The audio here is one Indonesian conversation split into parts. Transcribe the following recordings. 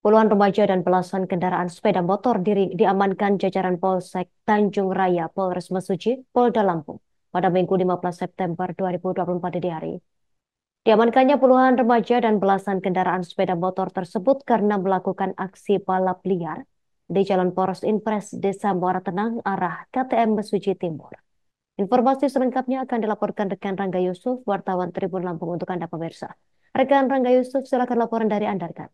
Puluhan remaja dan belasan kendaraan sepeda motor diri diamankan jajaran Polsek Tanjung Raya Polres Mesuji, Polda Lampung pada Minggu 15 September 2024 di hari. Diamankannya puluhan remaja dan belasan kendaraan sepeda motor tersebut karena melakukan aksi balap liar di Jalan Poros Impres Desa Muara Tenang arah KTM Mesuji Timur. Informasi selengkapnya akan dilaporkan rekan Rangga Yusuf, wartawan Tribun Lampung untuk Anda pemirsa. Rekan Rangga Yusuf, silakan laporan dari Anda, rekan.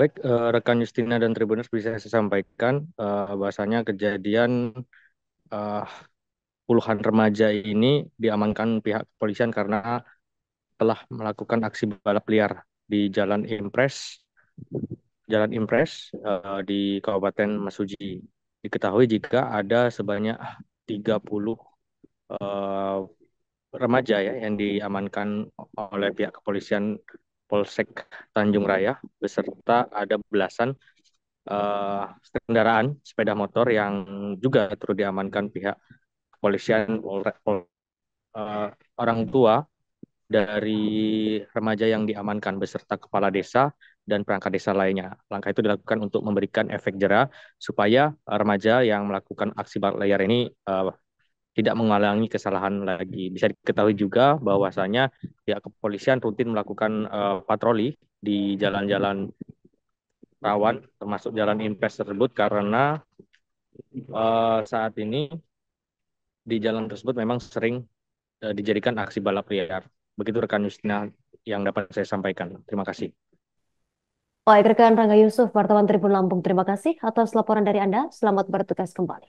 Baik, uh, rekan Justina dan Tribunus bisa saya sampaikan uh, eh, bahasanya kejadian uh, puluhan remaja ini diamankan pihak kepolisian karena telah melakukan aksi balap liar di Jalan Impres, Jalan Impres uh, di Kabupaten Masuji. Diketahui jika ada sebanyak 30 puluh remaja ya yang diamankan oleh pihak kepolisian Polsek Tanjung hmm. Raya beserta ada belasan uh, kendaraan sepeda motor yang juga terus diamankan pihak kepolisian Polres Pol, uh, orang tua dari remaja yang diamankan beserta kepala desa dan perangkat desa lainnya. Langkah itu dilakukan untuk memberikan efek jerah supaya remaja yang melakukan aksi balik layar ini uh, tidak mengalami kesalahan lagi. Bisa diketahui juga bahwasanya pihak ya, kepolisian rutin melakukan uh, patroli di jalan-jalan rawan, termasuk jalan Impes tersebut karena uh, saat ini di jalan tersebut memang sering uh, dijadikan aksi balap liar. Begitu rekan Yusna yang dapat saya sampaikan. Terima kasih. Baik, rekan Rangga Yusuf, wartawan Tribun Lampung, terima kasih atas laporan dari Anda. Selamat bertugas kembali.